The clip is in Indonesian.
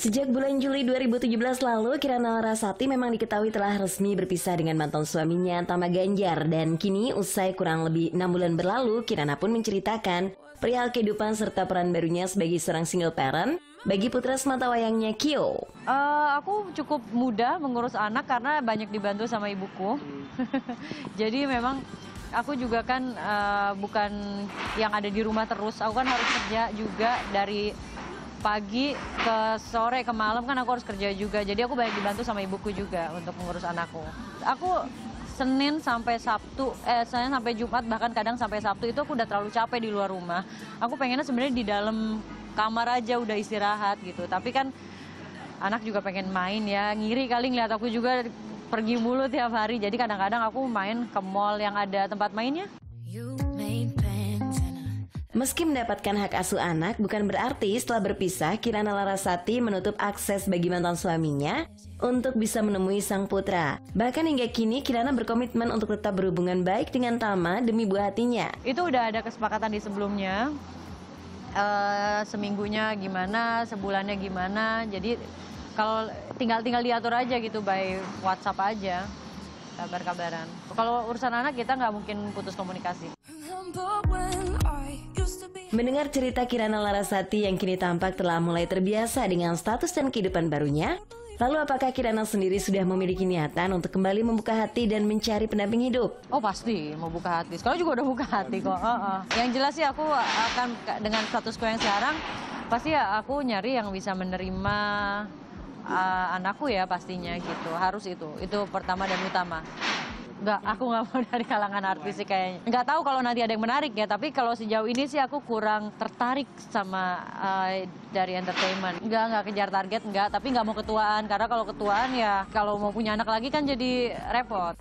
Sejak bulan Juli 2017 lalu, Kirana Larasati memang diketahui telah resmi berpisah dengan mantan suaminya Tama Ganjar dan kini usai kurang lebih 6 bulan berlalu, Kirana pun menceritakan perihal kehidupan serta peran barunya sebagai seorang single parent bagi putra semata wayangnya Kyo. Uh, aku cukup mudah mengurus anak karena banyak dibantu sama ibuku. Jadi memang aku juga kan uh, bukan yang ada di rumah terus, aku kan harus kerja juga dari pagi ke sore ke malam kan aku harus kerja juga. Jadi aku banyak dibantu sama ibuku juga untuk mengurus anakku. Aku Senin sampai Sabtu, eh saya sampai Jumat bahkan kadang sampai Sabtu itu aku udah terlalu capek di luar rumah. Aku pengennya sebenarnya di dalam kamar aja udah istirahat gitu. Tapi kan anak juga pengen main ya, ngiri kali ngeliat aku juga pergi mulu tiap hari. Jadi kadang-kadang aku main ke mall yang ada tempat mainnya. You Meski mendapatkan hak asuh anak, bukan berarti setelah berpisah Kirana Larasati menutup akses bagi mantan suaminya untuk bisa menemui sang putra. Bahkan hingga kini Kirana berkomitmen untuk tetap berhubungan baik dengan Tama demi buah hatinya. Itu udah ada kesepakatan di sebelumnya. e, seminggunya gimana, sebulannya gimana. Jadi kalau tinggal-tinggal diatur aja gitu by WhatsApp aja kabar-kabaran. Kalau urusan anak kita nggak mungkin putus komunikasi. Mendengar cerita Kirana Larasati yang kini tampak telah mulai terbiasa dengan status dan kehidupan barunya, lalu apakah Kirana sendiri sudah memiliki niatan untuk kembali membuka hati dan mencari pendamping hidup? Oh pasti, mau buka hati. Sekarang juga udah buka hati kok. Uh -uh. Yang jelas sih aku akan dengan statusku yang sekarang, pasti ya aku nyari yang bisa menerima uh, anakku ya pastinya gitu. Harus itu, itu pertama dan utama. Enggak, aku nggak mau dari kalangan artis sih kayaknya. Nggak tahu kalau nanti ada yang menarik ya, tapi kalau sejauh ini sih aku kurang tertarik sama uh, dari entertainment. Enggak, nggak kejar target, enggak. Tapi nggak mau ketuaan, karena kalau ketuaan ya kalau mau punya anak lagi kan jadi repot.